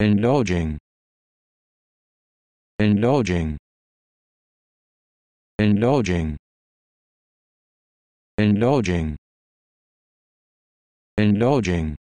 indulging indulging indulging indulging indulging